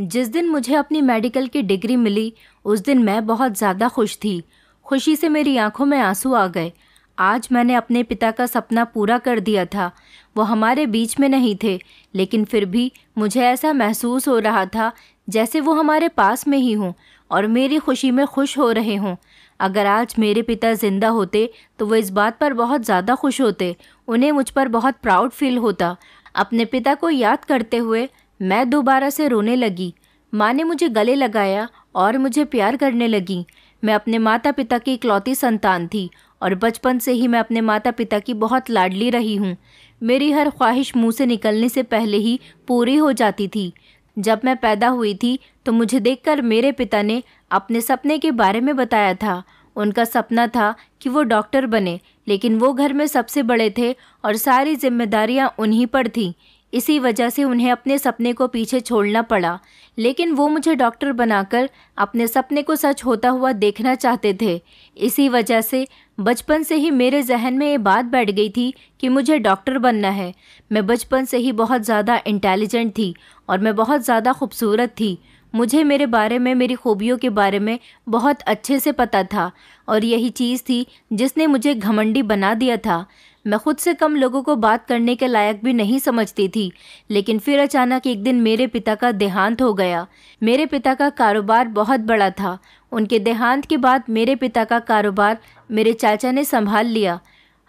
जिस दिन मुझे अपनी मेडिकल की डिग्री मिली उस दिन मैं बहुत ज़्यादा खुश थी खुशी से मेरी आंखों में आंसू आ गए आज मैंने अपने पिता का सपना पूरा कर दिया था वो हमारे बीच में नहीं थे लेकिन फिर भी मुझे ऐसा महसूस हो रहा था जैसे वो हमारे पास में ही हों और मेरी खुशी में खुश हो रहे हों अगर आज मेरे पिता ज़िंदा होते तो वो इस बात पर बहुत ज़्यादा खुश होते उन्हें मुझ पर बहुत प्राउड फील होता अपने पिता को याद करते हुए मैं दोबारा से रोने लगी माँ ने मुझे गले लगाया और मुझे प्यार करने लगी मैं अपने माता पिता की इकलौती संतान थी और बचपन से ही मैं अपने माता पिता की बहुत लाडली रही हूँ मेरी हर ख्वाहिश मुँह से निकलने से पहले ही पूरी हो जाती थी जब मैं पैदा हुई थी तो मुझे देखकर मेरे पिता ने अपने सपने के बारे में बताया था उनका सपना था कि वो डॉक्टर बने लेकिन वो घर में सबसे बड़े थे और सारी जिम्मेदारियां उन्हीं पर थीं इसी वजह से उन्हें अपने सपने को पीछे छोड़ना पड़ा लेकिन वो मुझे डॉक्टर बनाकर अपने सपने को सच होता हुआ देखना चाहते थे इसी वजह से बचपन से ही मेरे जहन में ये बात बैठ गई थी कि मुझे डॉक्टर बनना है मैं बचपन से ही बहुत ज़्यादा इंटेलिजेंट थी और मैं बहुत ज़्यादा खूबसूरत थी मुझे मेरे बारे में मेरी खूबियों के बारे में बहुत अच्छे से पता था और यही चीज़ थी जिसने मुझे घमंडी बना दिया था मैं खुद से कम लोगों को बात करने के लायक भी नहीं समझती थी लेकिन फिर अचानक एक दिन मेरे पिता का देहांत हो गया मेरे पिता का कारोबार बहुत बड़ा था उनके देहांत के बाद मेरे पिता का कारोबार मेरे चाचा ने संभाल लिया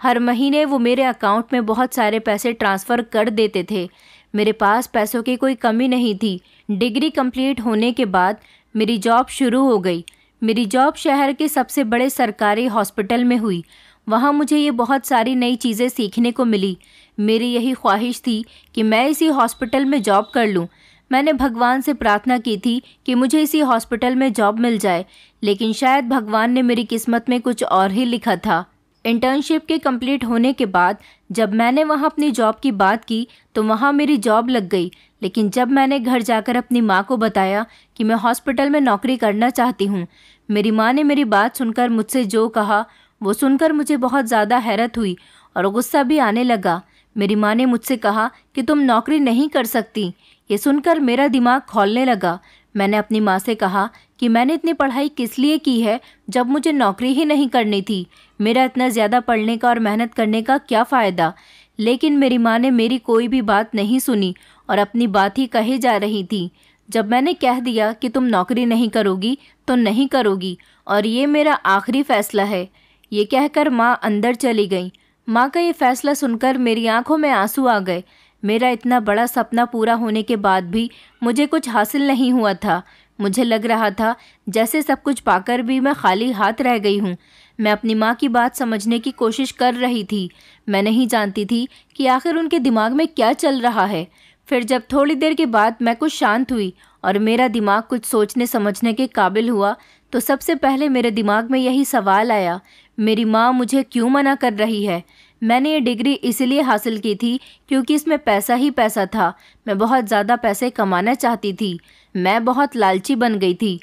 हर महीने वो मेरे अकाउंट में बहुत सारे पैसे ट्रांसफ़र कर देते थे मेरे पास पैसों की कोई कमी नहीं थी डिग्री कंप्लीट होने के बाद मेरी जॉब शुरू हो गई मेरी जॉब शहर के सबसे बड़े सरकारी हॉस्पिटल में हुई वहाँ मुझे ये बहुत सारी नई चीज़ें सीखने को मिली मेरी यही ख्वाहिश थी कि मैं इसी हॉस्पिटल में जॉब कर लूँ मैंने भगवान से प्रार्थना की थी कि मुझे इसी हॉस्पिटल में जॉब मिल जाए लेकिन शायद भगवान ने मेरी किस्मत में कुछ और ही लिखा था इंटर्नशिप के कंप्लीट होने के बाद जब मैंने वहाँ अपनी जॉब की बात की तो वहाँ मेरी जॉब लग गई लेकिन जब मैंने घर जाकर अपनी माँ को बताया कि मैं हॉस्पिटल में नौकरी करना चाहती हूँ मेरी माँ ने मेरी बात सुनकर मुझसे जो कहा वो सुनकर मुझे बहुत ज़्यादा हैरत हुई और गुस्सा भी आने लगा मेरी माँ ने मुझसे कहा कि तुम नौकरी नहीं कर सकती ये सुनकर मेरा दिमाग खोलने लगा मैंने अपनी माँ से कहा कि मैंने इतनी पढ़ाई किस लिए की है जब मुझे नौकरी ही नहीं करनी थी मेरा इतना ज़्यादा पढ़ने का और मेहनत करने का क्या फ़ायदा लेकिन मेरी माँ ने मेरी कोई भी बात नहीं सुनी और अपनी बात ही कही जा रही थी जब मैंने कह दिया कि तुम नौकरी नहीं करोगी तो नहीं करोगी और ये मेरा आखिरी फैसला है ये कहकर माँ अंदर चली गई माँ का ये फैसला सुनकर मेरी आंखों में आंसू आ गए मेरा इतना बड़ा सपना पूरा होने के बाद भी मुझे कुछ हासिल नहीं हुआ था मुझे लग रहा था जैसे सब कुछ पाकर भी मैं खाली हाथ रह गई हूँ मैं अपनी माँ की बात समझने की कोशिश कर रही थी मैं नहीं जानती थी कि आखिर उनके दिमाग में क्या चल रहा है फिर जब थोड़ी देर के बाद मैं कुछ शांत हुई और मेरा दिमाग कुछ सोचने समझने के काबिल हुआ तो सबसे पहले मेरे दिमाग में यही सवाल आया मेरी माँ मुझे क्यों मना कर रही है मैंने ये डिग्री इसलिए हासिल की थी क्योंकि इसमें पैसा ही पैसा था मैं बहुत ज़्यादा पैसे कमाना चाहती थी मैं बहुत लालची बन गई थी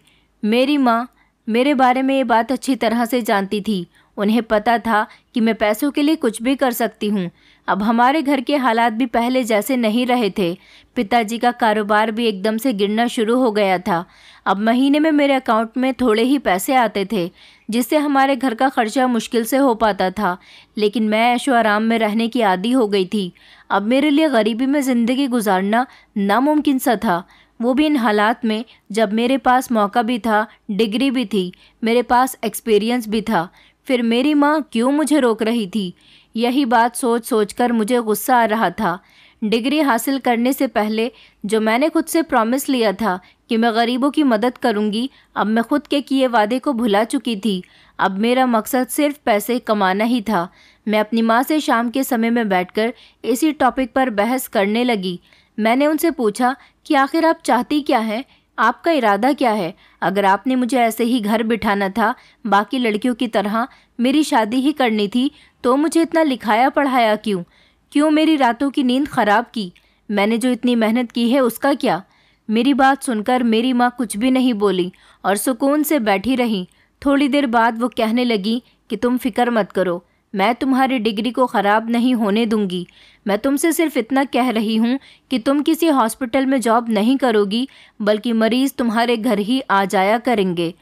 मेरी माँ मेरे बारे में ये बात अच्छी तरह से जानती थी उन्हें पता था कि मैं पैसों के लिए कुछ भी कर सकती हूँ अब हमारे घर के हालात भी पहले जैसे नहीं रहे थे पिताजी का कारोबार भी एकदम से गिरना शुरू हो गया था अब महीने में मेरे अकाउंट में थोड़े ही पैसे आते थे जिससे हमारे घर का खर्चा मुश्किल से हो पाता था लेकिन मैं ऐशो आराम में रहने की आदि हो गई थी अब मेरे लिए गरीबी में ज़िंदगी गुजारना नामुमकिन सा था वो भी इन हालात में जब मेरे पास मौका भी था डिग्री भी थी मेरे पास एक्सपीरियंस भी था फिर मेरी माँ क्यों मुझे रोक रही थी यही बात सोच सोच कर मुझे गुस्सा आ रहा था डिग्री हासिल करने से पहले जो मैंने खुद से प्रॉमिस लिया था कि मैं गरीबों की मदद करूंगी अब मैं खुद के किए वादे को भुला चुकी थी अब मेरा मकसद सिर्फ पैसे कमाना ही था मैं अपनी माँ से शाम के समय में बैठकर इसी टॉपिक पर बहस करने लगी मैंने उनसे पूछा कि आखिर आप चाहती क्या हैं आपका इरादा क्या है अगर आपने मुझे ऐसे ही घर बिठाना था बाकी लड़कियों की तरह मेरी शादी ही करनी थी तो मुझे इतना लिखाया पढ़ाया क्यों क्यों मेरी रातों की नींद खराब की मैंने जो इतनी मेहनत की है उसका क्या मेरी बात सुनकर मेरी माँ कुछ भी नहीं बोली और सुकून से बैठी रही थोड़ी देर बाद वो कहने लगी कि तुम फिक्र मत करो मैं तुम्हारी डिग्री को ख़राब नहीं होने दूंगी मैं तुमसे सिर्फ इतना कह रही हूँ कि तुम किसी हॉस्पिटल में जॉब नहीं करोगी बल्कि मरीज़ तुम्हारे घर ही आ जाया करेंगे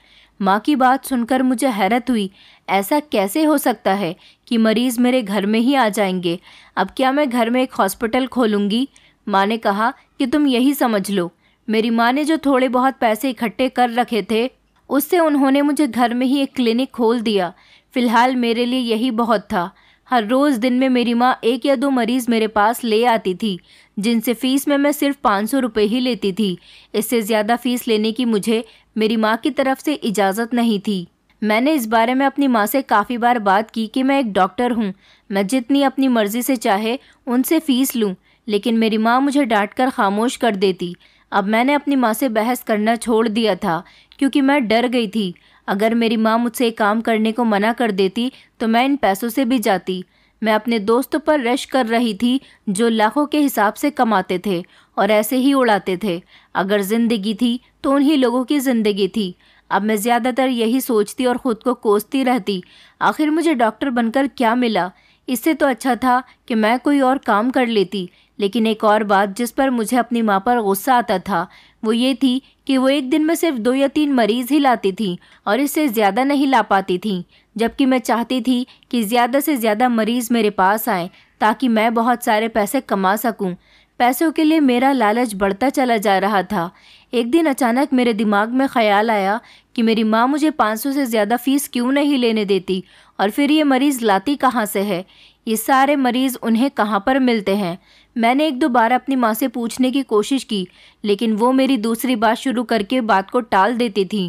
माँ की बात सुनकर मुझे हैरत हुई ऐसा कैसे हो सकता है कि मरीज़ मेरे घर में ही आ जाएंगे अब क्या मैं घर में एक हॉस्पिटल खोलूँगी माँ ने कहा कि तुम यही समझ लो मेरी माँ ने जो थोड़े बहुत पैसे इकट्ठे कर रखे थे उससे उन्होंने मुझे घर में ही एक क्लिनिक खोल दिया फ़िलहाल मेरे लिए यही बहुत था हर रोज़ दिन में मेरी माँ एक या दो मरीज़ मेरे पास ले आती थी जिनसे फ़ीस में मैं सिर्फ पाँच सौ रुपये ही लेती थी इससे ज़्यादा फ़ीस लेने की मुझे मेरी माँ की तरफ से इजाज़त नहीं थी मैंने इस बारे में अपनी माँ से काफ़ी बार बात की कि मैं एक डॉक्टर हूँ मैं जितनी अपनी मर्ज़ी से चाहे उनसे फ़ीस लूँ लेकिन मेरी माँ मुझे डांट कर खामोश कर देती अब मैंने अपनी माँ से बहस करना छोड़ दिया था क्योंकि मैं डर गई थी अगर मेरी माँ मुझसे काम करने को मना कर देती तो मैं इन पैसों से भी जाती मैं अपने दोस्तों पर रश कर रही थी जो लाखों के हिसाब से कमाते थे और ऐसे ही उड़ाते थे अगर ज़िंदगी थी तो उन्हीं लोगों की ज़िंदगी थी अब मैं ज़्यादातर यही सोचती और ख़ुद को कोसती रहती आखिर मुझे डॉक्टर बनकर क्या मिला इससे तो अच्छा था कि मैं कोई और काम कर लेती लेकिन एक और बात जिस पर मुझे अपनी माँ पर गुस्सा आता था वो ये थी कि वो एक दिन में सिर्फ दो या तीन मरीज़ ही लाती थी और इससे ज़्यादा नहीं ला पाती थी जबकि मैं चाहती थी कि ज़्यादा से ज़्यादा मरीज़ मेरे पास आए ताकि मैं बहुत सारे पैसे कमा सकूं। पैसों के लिए मेरा लालच बढ़ता चला जा रहा था एक दिन अचानक मेरे दिमाग में ख्याल आया कि मेरी माँ मुझे 500 से ज़्यादा फ़ीस क्यों नहीं लेने देती और फिर ये मरीज़ लाती कहाँ से है ये सारे मरीज़ उन्हें कहाँ पर मिलते हैं मैंने एक दो बार अपनी माँ से पूछने की कोशिश की लेकिन वो मेरी दूसरी बात शुरू करके बात को टाल देती थी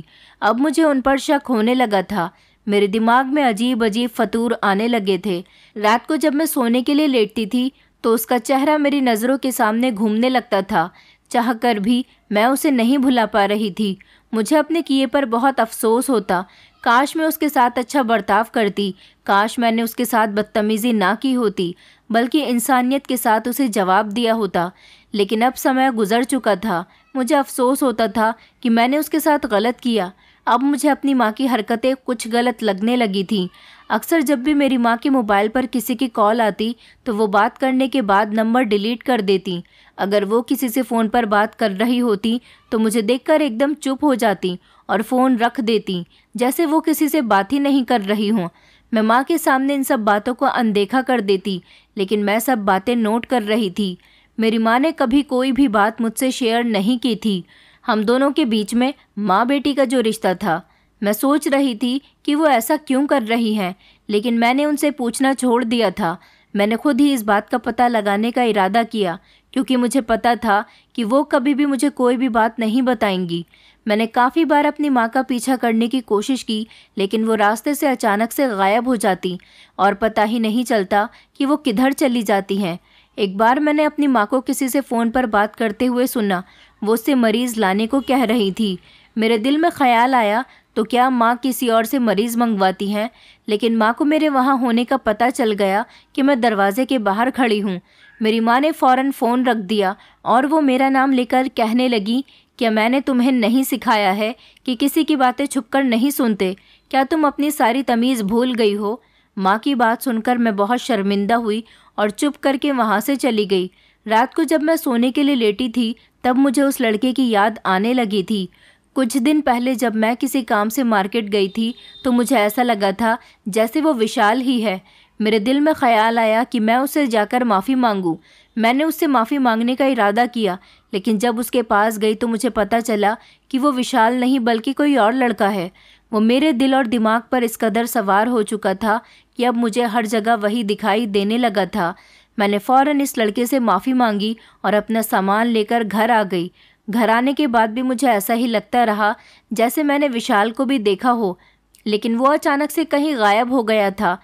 अब मुझे उन पर शक होने लगा था मेरे दिमाग में अजीब अजीब फतूर आने लगे थे रात को जब मैं सोने के लिए लेटती थी तो उसका चेहरा मेरी नज़रों के सामने घूमने लगता था चाह कर भी मैं उसे नहीं भुला पा रही थी मुझे अपने किए पर बहुत अफसोस होता काश मैं उसके साथ अच्छा बर्ताव करती काश मैंने उसके साथ बदतमीज़ी ना की होती बल्कि इंसानियत के साथ उसे जवाब दिया होता लेकिन अब समय गुजर चुका था मुझे अफसोस होता था कि मैंने उसके साथ गलत किया अब मुझे अपनी माँ की हरकतें कुछ गलत लगने लगी थीं अक्सर जब भी मेरी माँ के मोबाइल पर किसी की कॉल आती तो वो बात करने के बाद नंबर डिलीट कर देती अगर वो किसी से फ़ोन पर बात कर रही होती तो मुझे देखकर एकदम चुप हो जाती और फ़ोन रख देती जैसे वो किसी से बात ही नहीं कर रही हूँ मैं माँ के सामने इन सब बातों को अनदेखा कर देती लेकिन मैं सब बातें नोट कर रही थी मेरी माँ ने कभी कोई भी बात मुझसे शेयर नहीं की थी हम दोनों के बीच में माँ बेटी का जो रिश्ता था मैं सोच रही थी कि वो ऐसा क्यों कर रही हैं लेकिन मैंने उनसे पूछना छोड़ दिया था मैंने खुद ही इस बात का पता लगाने का इरादा किया क्योंकि मुझे पता था कि वो कभी भी मुझे कोई भी बात नहीं बताएंगी मैंने काफ़ी बार अपनी माँ का पीछा करने की कोशिश की लेकिन वो रास्ते से अचानक से गायब हो जाती और पता ही नहीं चलता कि वो किधर चली जाती हैं एक बार मैंने अपनी माँ को किसी से फ़ोन पर बात करते हुए सुना वो उससे मरीज़ लाने को कह रही थी मेरे दिल में ख्याल आया तो क्या माँ किसी और से मरीज़ मंगवाती हैं लेकिन माँ को मेरे वहाँ होने का पता चल गया कि मैं दरवाजे के बाहर खड़ी हूँ मेरी माँ ने फ़ौरन फ़ोन रख दिया और वो मेरा नाम लेकर कहने लगी क्या मैंने तुम्हें नहीं सिखाया है कि किसी की बातें छुपकर नहीं सुनते क्या तुम अपनी सारी तमीज़ भूल गई हो माँ की बात सुनकर मैं बहुत शर्मिंदा हुई और चुप करके वहाँ से चली गई रात को जब मैं सोने के लिए लेटी थी तब मुझे उस लड़के की याद आने लगी थी कुछ दिन पहले जब मैं किसी काम से मार्केट गई थी तो मुझे ऐसा लगा था जैसे वो विशाल ही है मेरे दिल में ख्याल आया कि मैं उसे जाकर माफ़ी मांगूं। मैंने उससे माफ़ी मांगने का इरादा किया लेकिन जब उसके पास गई तो मुझे पता चला कि वो विशाल नहीं बल्कि कोई और लड़का है वो मेरे दिल और दिमाग पर इस कदर सवार हो चुका था कि अब मुझे हर जगह वही दिखाई देने लगा था मैंने फ़ौर इस लड़के से माफ़ी मांगी और अपना सामान लेकर घर आ गई घर आने के बाद भी मुझे ऐसा ही लगता रहा जैसे मैंने विशाल को भी देखा हो लेकिन वो अचानक से कहीं गायब हो गया था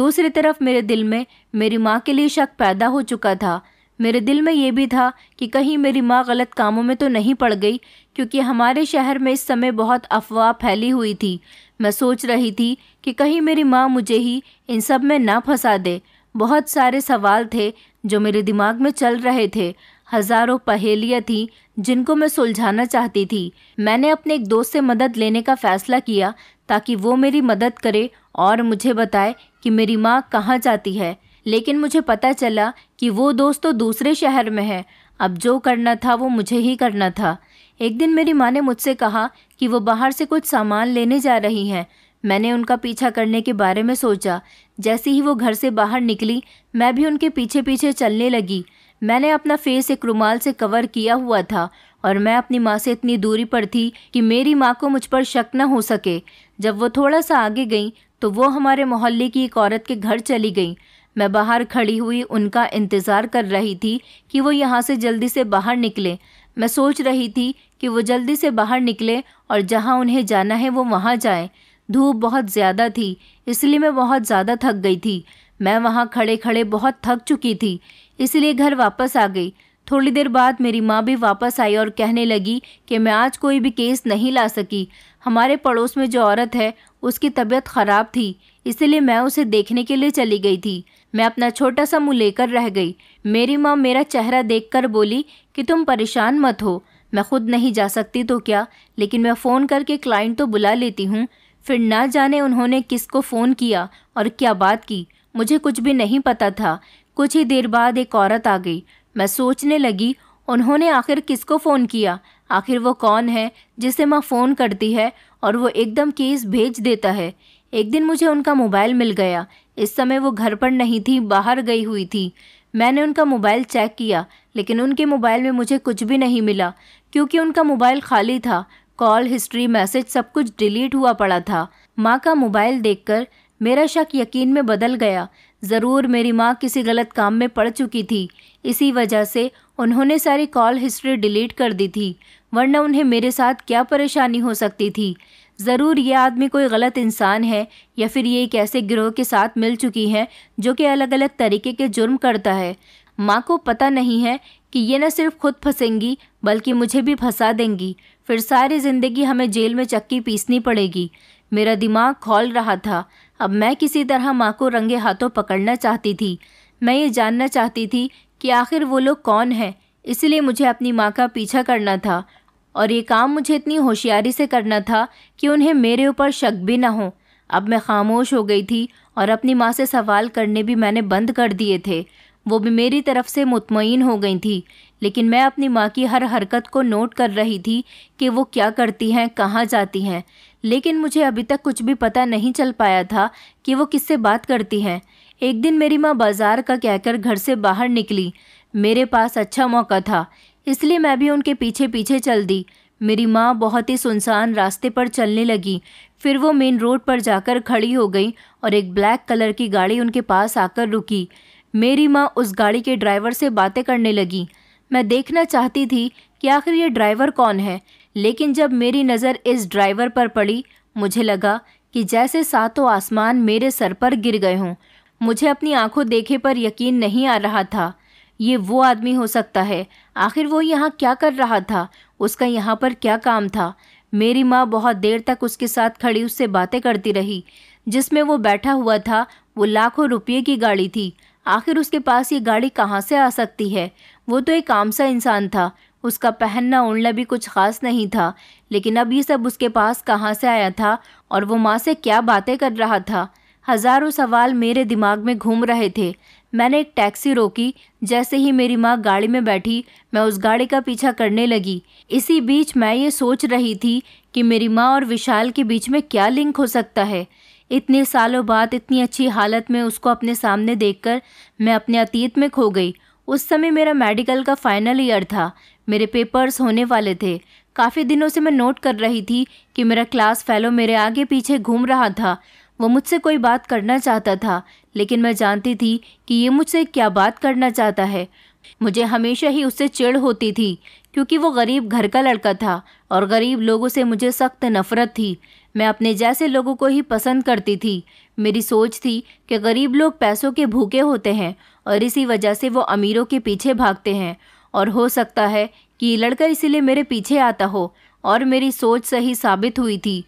दूसरी तरफ मेरे दिल में मेरी माँ के लिए शक पैदा हो चुका था मेरे दिल में ये भी था कि कहीं मेरी माँ गलत कामों में तो नहीं पड़ गई क्योंकि हमारे शहर में इस समय बहुत अफवाह फैली हुई थी मैं सोच रही थी कि कहीं मेरी माँ मुझे ही इन सब में ना फंसा दे बहुत सारे सवाल थे जो मेरे दिमाग में चल रहे थे हजारों पहेलियाँ थी जिनको मैं सुलझाना चाहती थी मैंने अपने एक दोस्त से मदद लेने का फैसला किया ताकि वो मेरी मदद करे और मुझे बताए कि मेरी माँ कहाँ जाती है लेकिन मुझे पता चला कि वो दोस्त तो दूसरे शहर में है अब जो करना था वो मुझे ही करना था एक दिन मेरी माँ ने मुझसे कहा कि वो बाहर से कुछ सामान लेने जा रही हैं मैंने उनका पीछा करने के बारे में सोचा जैसे ही वो घर से बाहर निकली मैं भी उनके पीछे पीछे चलने लगी मैंने अपना फेस एक रुमाल से कवर किया हुआ था और मैं अपनी माँ से इतनी दूरी पर थी कि मेरी माँ को मुझ पर शक न हो सके जब वो थोड़ा सा आगे गई तो वो हमारे मोहल्ले की एक औरत के घर चली गई मैं बाहर खड़ी हुई उनका इंतज़ार कर रही थी कि वो यहाँ से जल्दी से बाहर निकले मैं सोच रही थी कि वो जल्दी से बाहर निकले और जहाँ उन्हें जाना है वो वहाँ जाएं। धूप बहुत ज़्यादा थी इसलिए मैं बहुत ज़्यादा थक गई थी मैं वहाँ खड़े खड़े बहुत थक चुकी थी इसलिए घर वापस आ गई थोड़ी देर बाद मेरी माँ भी वापस आई और कहने लगी कि मैं आज कोई भी केस नहीं ला सकी हमारे पड़ोस में जो औरत है उसकी तबीयत खराब थी इसलिए मैं उसे देखने के लिए चली गई थी मैं अपना छोटा सा मुँह लेकर रह गई मेरी माँ मेरा चेहरा कर बोली कि तुम परेशान मत हो मैं खुद नहीं जा सकती तो क्या लेकिन मैं फ़ोन करके क्लाइंट तो बुला लेती हूँ फिर ना जाने उन्होंने किसको फ़ोन किया और क्या बात की मुझे कुछ भी नहीं पता था कुछ ही देर बाद एक औरत आ गई मैं सोचने लगी उन्होंने आखिर किसको फ़ोन किया आखिर वो कौन है जिसे माँ फ़ोन करती है और वो एकदम केस भेज देता है एक दिन मुझे उनका मोबाइल मिल गया इस समय वो घर पर नहीं थी बाहर गई हुई थी मैंने उनका मोबाइल चेक किया लेकिन उनके मोबाइल में मुझे कुछ भी नहीं मिला क्योंकि उनका मोबाइल खाली था कॉल हिस्ट्री मैसेज सब कुछ डिलीट हुआ पड़ा था माँ का मोबाइल देखकर मेरा शक यकीन में बदल गया ज़रूर मेरी माँ किसी गलत काम में पड़ चुकी थी इसी वजह से उन्होंने सारी कॉल हिस्ट्री डिलीट कर दी थी वरना उन्हें मेरे साथ क्या परेशानी हो सकती थी ज़रूर ये आदमी कोई गलत इंसान है या फिर ये एक ऐसे गिरोह के साथ मिल चुकी है जो कि अलग अलग तरीके के जुर्म करता है माँ को पता नहीं है कि ये न सिर्फ खुद फंसेंगी बल्कि मुझे भी फंसा देंगी फिर सारी ज़िंदगी हमें जेल में चक्की पीसनी पड़ेगी मेरा दिमाग खोल रहा था अब मैं किसी तरह माँ को रंगे हाथों पकड़ना चाहती थी मैं ये जानना चाहती थी कि आखिर वो लोग कौन हैं इसलिए मुझे अपनी माँ का पीछा करना था और ये काम मुझे इतनी होशियारी से करना था कि उन्हें मेरे ऊपर शक भी ना हो अब मैं खामोश हो गई थी और अपनी माँ से सवाल करने भी मैंने बंद कर दिए थे वो भी मेरी तरफ से मुतमिन हो गई थी लेकिन मैं अपनी माँ की हर हरकत को नोट कर रही थी कि वो क्या करती हैं कहाँ जाती हैं लेकिन मुझे अभी तक कुछ भी पता नहीं चल पाया था कि वो किससे बात करती हैं एक दिन मेरी माँ बाजार का कहकर घर से बाहर निकली मेरे पास अच्छा मौका था इसलिए मैं भी उनके पीछे पीछे चल दी मेरी माँ बहुत ही सुनसान रास्ते पर चलने लगी फिर वो मेन रोड पर जाकर खड़ी हो गई और एक ब्लैक कलर की गाड़ी उनके पास आकर रुकी मेरी माँ उस गाड़ी के ड्राइवर से बातें करने लगी मैं देखना चाहती थी कि आखिर ये ड्राइवर कौन है लेकिन जब मेरी नज़र इस ड्राइवर पर पड़ी मुझे लगा कि जैसे सातों आसमान मेरे सर पर गिर गए हों मुझे अपनी आंखों देखे पर यकीन नहीं आ रहा था ये वो आदमी हो सकता है आखिर वो यहाँ क्या कर रहा था उसका यहाँ पर क्या काम था मेरी माँ बहुत देर तक उसके साथ खड़ी उससे बातें करती रही जिसमें वो बैठा हुआ था वो लाखों रुपये की गाड़ी थी आखिर उसके पास ये गाड़ी कहाँ से आ सकती है वो तो एक आम सा इंसान था उसका पहनना ओढ़ना भी कुछ खास नहीं था लेकिन अब ये सब उसके पास कहाँ से आया था और वो माँ से क्या बातें कर रहा था हजारों सवाल मेरे दिमाग में घूम रहे थे मैंने एक टैक्सी रोकी जैसे ही मेरी माँ गाड़ी में बैठी मैं उस गाड़ी का पीछा करने लगी इसी बीच मैं ये सोच रही थी कि मेरी माँ और विशाल के बीच में क्या लिंक हो सकता है इतने सालों बाद इतनी अच्छी हालत में उसको अपने सामने देखकर मैं अपने अतीत में खो गई उस समय मेरा मेडिकल का फाइनल ईयर था मेरे पेपर्स होने वाले थे काफ़ी दिनों से मैं नोट कर रही थी कि मेरा क्लास फेलो मेरे आगे पीछे घूम रहा था वो मुझसे कोई बात करना चाहता था लेकिन मैं जानती थी कि ये मुझसे क्या बात करना चाहता है मुझे हमेशा ही उससे चिड़ होती थी क्योंकि वो गरीब घर का लड़का था और गरीब लोगों से मुझे सख्त नफरत थी मैं अपने जैसे लोगों को ही पसंद करती थी मेरी सोच थी कि गरीब लोग पैसों के भूखे होते हैं और इसी वजह से वो अमीरों के पीछे भागते हैं और हो सकता है कि लड़का इसीलिए मेरे पीछे आता हो और मेरी सोच सही साबित हुई थी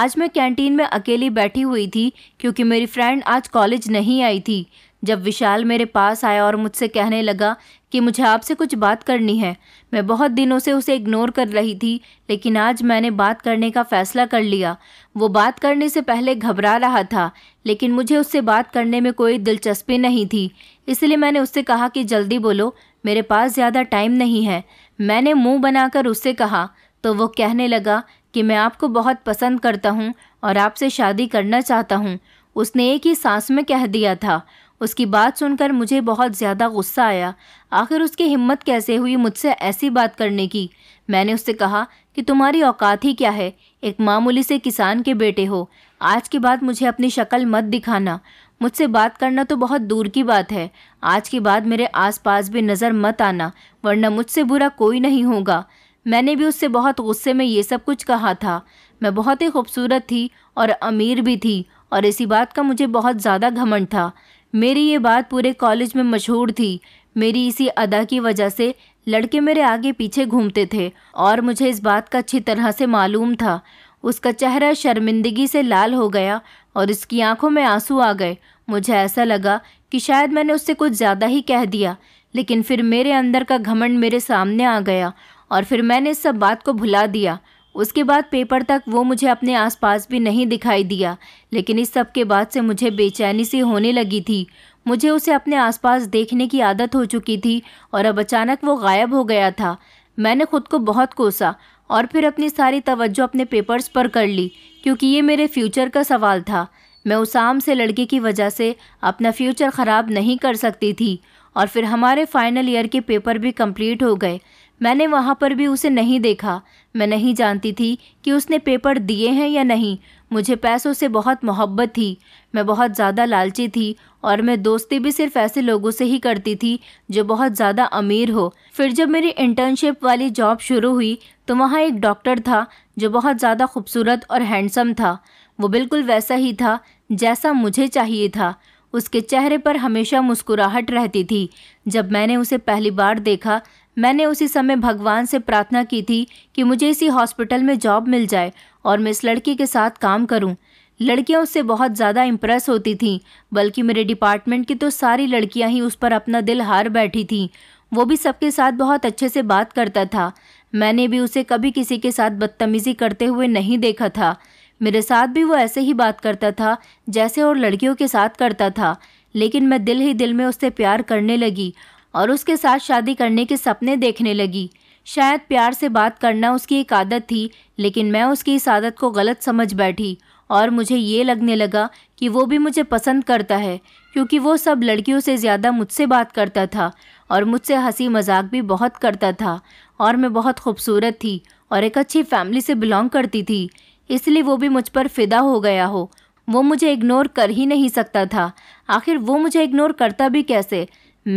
आज मैं कैंटीन में अकेली बैठी हुई थी क्योंकि मेरी फ्रेंड आज कॉलेज नहीं आई थी जब विशाल मेरे पास आया और मुझसे कहने लगा कि मुझे आपसे कुछ बात करनी है मैं बहुत दिनों से उसे इग्नोर कर रही थी लेकिन आज मैंने बात करने का फ़ैसला कर लिया वो बात करने से पहले घबरा रहा था लेकिन मुझे उससे बात करने में कोई दिलचस्पी नहीं थी इसलिए मैंने उससे कहा कि जल्दी बोलो मेरे पास ज़्यादा टाइम नहीं है मैंने मुंह बनाकर उससे कहा तो वो कहने लगा कि मैं आपको बहुत पसंद करता हूँ और आपसे शादी करना चाहता हूँ उसने एक ही सांस में कह दिया था उसकी बात सुनकर मुझे बहुत ज़्यादा गुस्सा आया आखिर उसकी हिम्मत कैसे हुई मुझसे ऐसी बात करने की मैंने उससे कहा कि तुम्हारी औकात ही क्या है एक मामूली से किसान के बेटे हो आज के बाद मुझे अपनी शक्ल मत दिखाना मुझसे बात करना तो बहुत दूर की बात है आज के बाद मेरे आसपास भी नज़र मत आना वरना मुझसे बुरा कोई नहीं होगा मैंने भी उससे बहुत गुस्से में ये सब कुछ कहा था मैं बहुत ही खूबसूरत थी और अमीर भी थी और इसी बात का मुझे बहुत ज़्यादा घमंड था मेरी ये बात पूरे कॉलेज में मशहूर थी मेरी इसी अदा की वजह से लड़के मेरे आगे पीछे घूमते थे और मुझे इस बात का अच्छी तरह से मालूम था उसका चेहरा शर्मिंदगी से लाल हो गया और उसकी आंखों में आंसू आ गए मुझे ऐसा लगा कि शायद मैंने उससे कुछ ज़्यादा ही कह दिया लेकिन फिर मेरे अंदर का घमंड मेरे सामने आ गया और फिर मैंने इस सब बात को भुला दिया उसके बाद पेपर तक वो मुझे अपने आसपास भी नहीं दिखाई दिया लेकिन इस सब के बाद से मुझे बेचैनी सी होने लगी थी मुझे उसे अपने आसपास देखने की आदत हो चुकी थी और अब अचानक वो गायब हो गया था मैंने खुद को बहुत कोसा और फिर अपनी सारी तवज्जो अपने पेपर्स पर कर ली क्योंकि ये मेरे फ्यूचर का सवाल था मैं उस आम से लड़के की वजह से अपना फ्यूचर ख़राब नहीं कर सकती थी और फिर हमारे फाइनल ईयर के पेपर भी कंप्लीट हो गए मैंने वहाँ पर भी उसे नहीं देखा मैं नहीं जानती थी कि उसने पेपर दिए हैं या नहीं मुझे पैसों से बहुत मोहब्बत थी मैं बहुत ज़्यादा लालची थी और मैं दोस्ती भी सिर्फ ऐसे लोगों से ही करती थी जो बहुत ज़्यादा अमीर हो फिर जब मेरी इंटर्नशिप वाली जॉब शुरू हुई तो वहाँ एक डॉक्टर था जो बहुत ज़्यादा खूबसूरत और हैंडसम था वो बिल्कुल वैसा ही था जैसा मुझे चाहिए था उसके चेहरे पर हमेशा मुस्कुराहट रहती थी जब मैंने उसे पहली बार देखा मैंने उसी समय भगवान से प्रार्थना की थी कि मुझे इसी हॉस्पिटल में जॉब मिल जाए और मैं इस लड़की के साथ काम करूं। लड़कियां उससे बहुत ज़्यादा इम्प्रेस होती थीं बल्कि मेरे डिपार्टमेंट की तो सारी लड़कियां ही उस पर अपना दिल हार बैठी थीं वो भी सबके साथ बहुत अच्छे से बात करता था मैंने भी उसे कभी किसी के साथ बदतमीज़ी करते हुए नहीं देखा था मेरे साथ भी वो ऐसे ही बात करता था जैसे और लड़कियों के साथ करता था लेकिन मैं दिल ही दिल में उससे प्यार करने लगी और उसके साथ शादी करने के सपने देखने लगी शायद प्यार से बात करना उसकी एक आदत थी लेकिन मैं उसकी इस आदत को गलत समझ बैठी और मुझे ये लगने लगा कि वो भी मुझे पसंद करता है क्योंकि वो सब लड़कियों से ज़्यादा मुझसे बात करता था और मुझसे हंसी मजाक भी बहुत करता था और मैं बहुत खूबसूरत थी और एक अच्छी फैमिली से बिलोंग करती थी इसलिए वो भी मुझ पर फिदा हो गया हो वो मुझे इग्नोर कर ही नहीं सकता था आखिर वो मुझे इग्नोर करता भी कैसे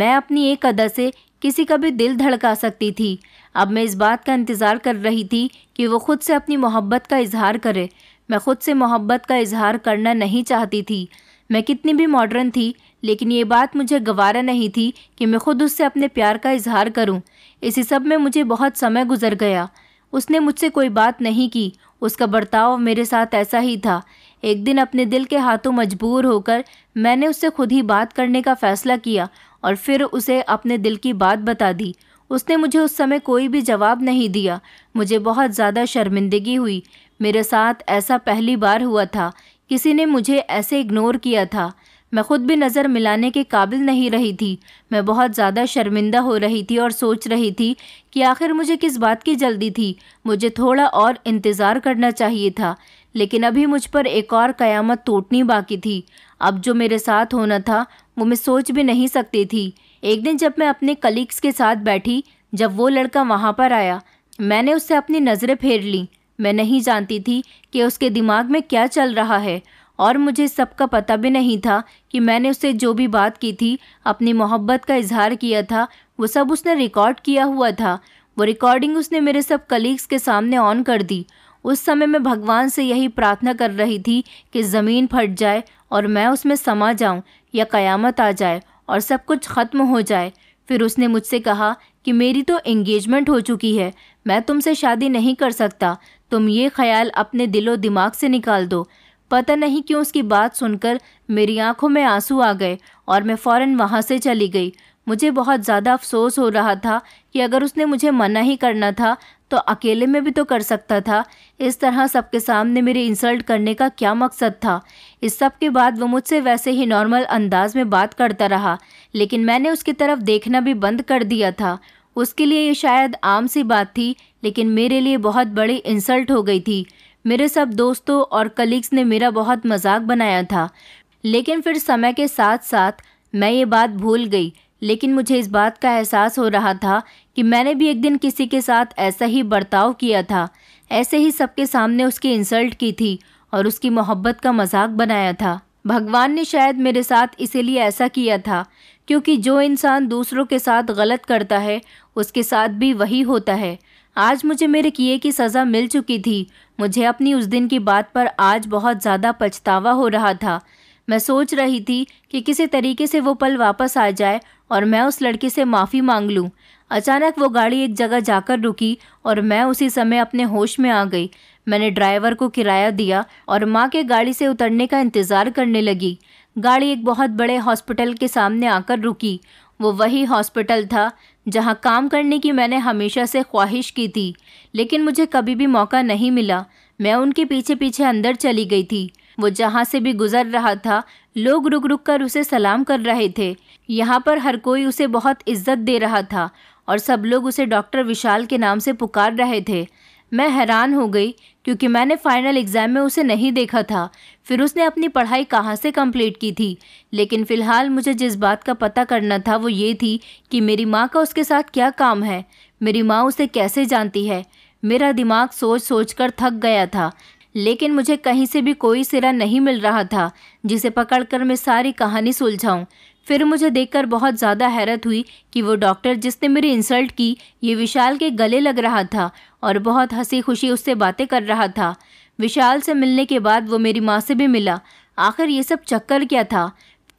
मैं अपनी एक अदा से किसी का भी दिल धड़का सकती थी अब मैं इस बात का इंतज़ार कर रही थी कि वो खुद से अपनी मोहब्बत का इजहार करे मैं खुद से मोहब्बत का इजहार करना नहीं चाहती थी मैं कितनी भी मॉडर्न थी लेकिन ये बात मुझे गवारा नहीं थी कि मैं खुद उससे अपने प्यार का इजहार करूं। इसी सब में मुझे बहुत समय गुजर गया उसने मुझसे कोई बात नहीं की उसका बर्ताव मेरे साथ ऐसा ही था एक दिन अपने दिल के हाथों मजबूर होकर मैंने उससे खुद ही बात करने का फ़ैसला किया और फिर उसे अपने दिल की बात बता दी उसने मुझे उस समय कोई भी जवाब नहीं दिया मुझे बहुत ज़्यादा शर्मिंदगी हुई मेरे साथ ऐसा पहली बार हुआ था किसी ने मुझे ऐसे इग्नोर किया था मैं खुद भी नज़र मिलाने के काबिल नहीं रही थी मैं बहुत ज़्यादा शर्मिंदा हो रही थी और सोच रही थी कि आखिर मुझे किस बात की जल्दी थी मुझे थोड़ा और इंतज़ार करना चाहिए था लेकिन अभी मुझ पर एक और कयामत टूटनी बाकी थी अब जो मेरे साथ होना था वो मैं सोच भी नहीं सकती थी एक दिन जब मैं अपने कलीग्स के साथ बैठी जब वो लड़का वहाँ पर आया मैंने उससे अपनी नज़रें फेर लीं मैं नहीं जानती थी कि उसके दिमाग में क्या चल रहा है और मुझे सबका पता भी नहीं था कि मैंने उससे जो भी बात की थी अपनी मोहब्बत का इजहार किया था वो सब उसने रिकॉर्ड किया हुआ था वो रिकॉर्डिंग उसने मेरे सब कलीग्स के सामने ऑन कर दी उस समय मैं भगवान से यही प्रार्थना कर रही थी कि ज़मीन फट जाए और मैं उसमें समा जाऊँ या कयामत आ जाए और सब कुछ ख़त्म हो जाए फिर उसने मुझसे कहा कि मेरी तो इंगेजमेंट हो चुकी है मैं तुमसे शादी नहीं कर सकता तुम ये ख्याल अपने दिलो दिमाग से निकाल दो पता नहीं क्यों उसकी बात सुनकर मेरी आंखों में आंसू आ गए और मैं फ़ौरन वहाँ से चली गई मुझे बहुत ज़्यादा अफसोस हो रहा था कि अगर उसने मुझे मना ही करना था तो अकेले में भी तो कर सकता था इस तरह सबके सामने मेरे इंसल्ट करने का क्या मकसद था इस सब के बाद वो मुझसे वैसे ही नॉर्मल अंदाज में बात करता रहा लेकिन मैंने उसकी तरफ देखना भी बंद कर दिया था उसके लिए ये शायद आम सी बात थी लेकिन मेरे लिए बहुत बड़ी इंसल्ट हो गई थी मेरे सब दोस्तों और कलीग्स ने मेरा बहुत मजाक बनाया था लेकिन फिर समय के साथ साथ मैं ये बात भूल गई लेकिन मुझे इस बात का एहसास हो रहा था कि मैंने भी एक दिन किसी के साथ ऐसा ही बर्ताव किया था ऐसे ही सबके सामने उसकी इंसल्ट की थी और उसकी मोहब्बत का मजाक बनाया था भगवान ने शायद मेरे साथ इसीलिए ऐसा किया था क्योंकि जो इंसान दूसरों के साथ गलत करता है उसके साथ भी वही होता है आज मुझे मेरे किए की सज़ा मिल चुकी थी मुझे अपनी उस दिन की बात पर आज बहुत ज़्यादा पछतावा हो रहा था मैं सोच रही थी कि किसी तरीके से वो पल वापस आ जाए और मैं उस लड़के से माफ़ी मांग लूँ अचानक वो गाड़ी एक जगह जाकर रुकी और मैं उसी समय अपने होश में आ गई मैंने ड्राइवर को किराया दिया और माँ के गाड़ी से उतरने का इंतज़ार करने लगी गाड़ी एक बहुत बड़े हॉस्पिटल के सामने आकर रुकी वो वही हॉस्पिटल था जहाँ काम करने की मैंने हमेशा से ख्वाहिश की थी लेकिन मुझे कभी भी मौका नहीं मिला मैं उनके पीछे पीछे अंदर चली गई थी वो जहाँ से भी गुजर रहा था लोग रुक रुक कर उसे सलाम कर रहे थे यहाँ पर हर कोई उसे बहुत इज्जत दे रहा था और सब लोग उसे डॉक्टर विशाल के नाम से पुकार रहे थे मैं हैरान हो गई क्योंकि मैंने फ़ाइनल एग्ज़ाम में उसे नहीं देखा था फिर उसने अपनी पढ़ाई कहाँ से कंप्लीट की थी लेकिन फ़िलहाल मुझे जिस बात का पता करना था वो ये थी कि मेरी माँ का उसके साथ क्या काम है मेरी माँ उसे कैसे जानती है मेरा दिमाग सोच सोच कर थक गया था लेकिन मुझे कहीं से भी कोई सिरा नहीं मिल रहा था जिसे पकड़कर मैं सारी कहानी सुलझाऊं फिर मुझे देखकर बहुत ज़्यादा हैरत हुई कि वो डॉक्टर जिसने मेरी इंसल्ट की ये विशाल के गले लग रहा था और बहुत हंसी खुशी उससे बातें कर रहा था विशाल से मिलने के बाद वो मेरी माँ से भी मिला आखिर ये सब चक्कर क्या था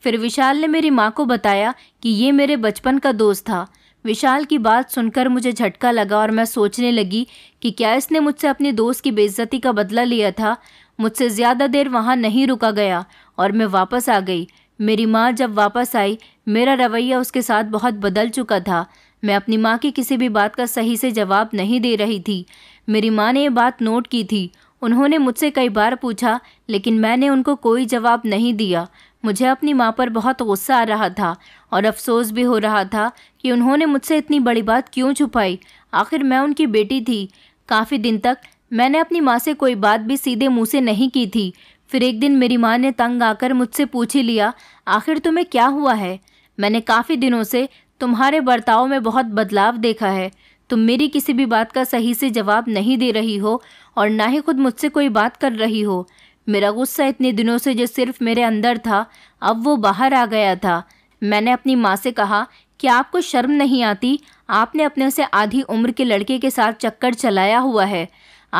फिर विशाल ने मेरी माँ को बताया कि ये मेरे बचपन का दोस्त था विशाल की बात सुनकर मुझे झटका लगा और मैं सोचने लगी कि क्या इसने मुझसे अपने दोस्त की बेइज्जती का बदला लिया था मुझसे ज़्यादा देर वहाँ नहीं रुका गया और मैं वापस आ गई मेरी माँ जब वापस आई मेरा रवैया उसके साथ बहुत बदल चुका था मैं अपनी माँ की किसी भी बात का सही से जवाब नहीं दे रही थी मेरी माँ ने यह बात नोट की थी उन्होंने मुझसे कई बार पूछा लेकिन मैंने उनको कोई जवाब नहीं दिया मुझे अपनी माँ पर बहुत गुस्सा आ रहा था और अफसोस भी हो रहा था कि उन्होंने मुझसे इतनी बड़ी बात क्यों छुपाई आखिर मैं उनकी बेटी थी काफ़ी दिन तक मैंने अपनी माँ से कोई बात भी सीधे मुँह से नहीं की थी फिर एक दिन मेरी माँ ने तंग आकर मुझसे पूछ ही लिया आखिर तुम्हें क्या हुआ है मैंने काफ़ी दिनों से तुम्हारे बर्ताव में बहुत बदलाव देखा है तुम मेरी किसी भी बात का सही से जवाब नहीं दे रही हो और ना ही खुद मुझसे कोई बात कर रही हो मेरा गुस्सा इतने दिनों से जो सिर्फ मेरे अंदर था अब वो बाहर आ गया था मैंने अपनी माँ से कहा कि आपको शर्म नहीं आती आपने अपने से आधी उम्र के लड़के के साथ चक्कर चलाया हुआ है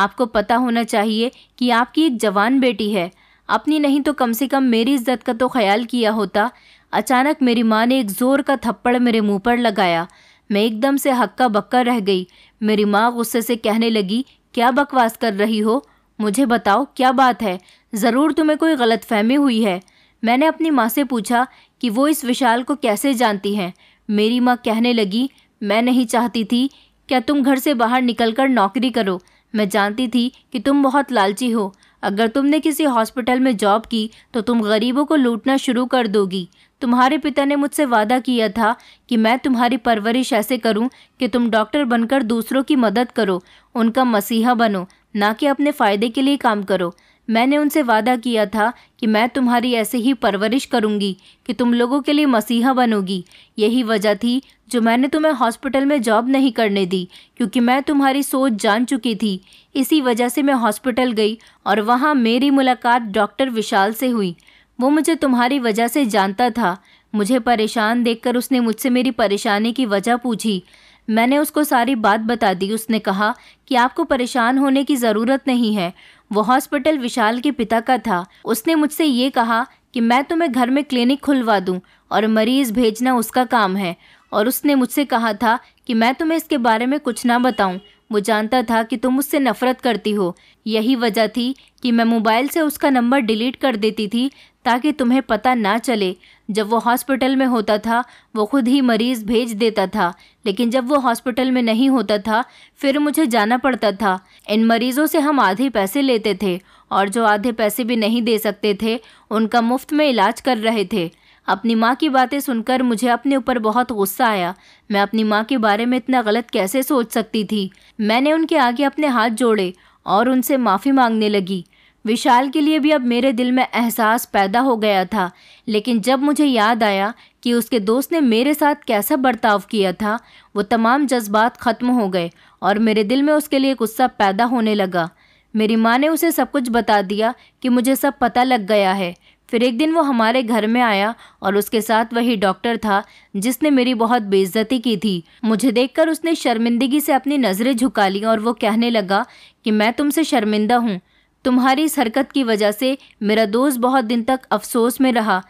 आपको पता होना चाहिए कि आपकी एक जवान बेटी है अपनी नहीं तो कम से कम मेरी इज्जत का तो ख्याल किया होता अचानक मेरी माँ ने एक ज़ोर का थप्पड़ मेरे मुंह पर लगाया मैं एकदम से हक्का बक्का रह गई मेरी माँ गुस्से से कहने लगी क्या बकवास कर रही हो मुझे बताओ क्या बात है ज़रूर तुम्हें कोई गलतफहमी हुई है मैंने अपनी माँ से पूछा कि वो इस विशाल को कैसे जानती हैं मेरी माँ कहने लगी मैं नहीं चाहती थी क्या तुम घर से बाहर निकलकर नौकरी करो मैं जानती थी कि तुम बहुत लालची हो अगर तुमने किसी हॉस्पिटल में जॉब की तो तुम गरीबों को लूटना शुरू कर दोगी तुम्हारे पिता ने मुझसे वादा किया था कि मैं तुम्हारी परवरिश ऐसे करूं कि तुम डॉक्टर बनकर दूसरों की मदद करो उनका मसीहा बनो ना कि अपने फ़ायदे के लिए काम करो मैंने उनसे वादा किया था कि मैं तुम्हारी ऐसे ही परवरिश करूंगी कि तुम लोगों के लिए मसीहा बनोगी यही वजह थी जो मैंने तुम्हें हॉस्पिटल में जॉब नहीं करने दी क्योंकि मैं तुम्हारी सोच जान चुकी थी इसी वजह से मैं हॉस्पिटल गई और वहाँ मेरी मुलाकात डॉक्टर विशाल से हुई वो मुझे तुम्हारी वजह से जानता था मुझे परेशान देखकर उसने मुझसे मेरी परेशानी की वजह पूछी मैंने उसको सारी बात बता दी उसने कहा कि आपको परेशान होने की ज़रूरत नहीं है वो हॉस्पिटल विशाल के पिता का था उसने मुझसे ये कहा कि मैं तुम्हें घर में क्लिनिक खुलवा दूँ और मरीज़ भेजना उसका काम है और उसने मुझसे कहा था कि मैं तुम्हें इसके बारे में कुछ ना बताऊँ वो जानता था कि तुम उससे नफरत करती हो यही वजह थी कि मैं मोबाइल से उसका नंबर डिलीट कर देती थी ताकि तुम्हें पता ना चले जब वो हॉस्पिटल में होता था वो खुद ही मरीज़ भेज देता था लेकिन जब वो हॉस्पिटल में नहीं होता था फिर मुझे जाना पड़ता था इन मरीज़ों से हम आधे पैसे लेते थे और जो आधे पैसे भी नहीं दे सकते थे उनका मुफ्त में इलाज कर रहे थे अपनी माँ की बातें सुनकर मुझे अपने ऊपर बहुत गुस्सा आया मैं अपनी माँ के बारे में इतना गलत कैसे सोच सकती थी मैंने उनके आगे अपने हाथ जोड़े और उनसे माफ़ी मांगने लगी विशाल के लिए भी अब मेरे दिल में एहसास पैदा हो गया था लेकिन जब मुझे याद आया कि उसके दोस्त ने मेरे साथ कैसा बर्ताव किया था वो तमाम जज्बात ख़त्म हो गए और मेरे दिल में उसके लिए गुस्सा पैदा होने लगा मेरी माँ ने उसे सब कुछ बता दिया कि मुझे सब पता लग गया है फिर एक दिन वो हमारे घर में आया और उसके साथ वही डॉक्टर था जिसने मेरी बहुत बेइज्जती की थी मुझे देखकर उसने शर्मिंदगी से अपनी नज़रें झुका ली और वो कहने लगा कि मैं तुमसे शर्मिंदा हूँ तुम्हारी इस हरकत की वजह से मेरा दोस्त बहुत दिन तक अफसोस में रहा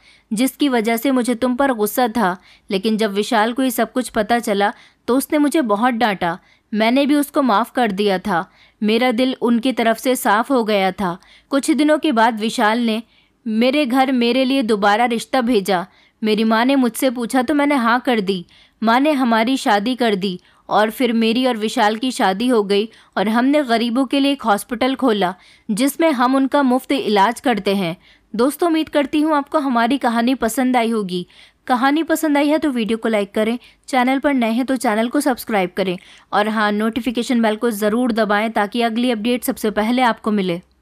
जिसकी वजह से मुझे तुम पर गुस्सा था लेकिन जब विशाल को ये सब कुछ पता चला तो उसने मुझे बहुत डांटा मैंने भी उसको माफ़ कर दिया था मेरा दिल उनकी तरफ से साफ़ हो गया था कुछ दिनों के बाद विशाल ने मेरे घर मेरे लिए दोबारा रिश्ता भेजा मेरी माँ ने मुझसे पूछा तो मैंने हाँ कर दी माँ ने हमारी शादी कर दी और फिर मेरी और विशाल की शादी हो गई और हमने गरीबों के लिए एक हॉस्पिटल खोला जिसमें हम उनका मुफ्त इलाज करते हैं दोस्तों उम्मीद करती हूँ आपको हमारी कहानी पसंद आई होगी कहानी पसंद आई है तो वीडियो को लाइक करें चैनल पर नए हैं तो चैनल को सब्सक्राइब करें और हाँ नोटिफिकेशन बेल को ज़रूर दबाएँ ताकि अगली अपडेट सबसे पहले आपको मिले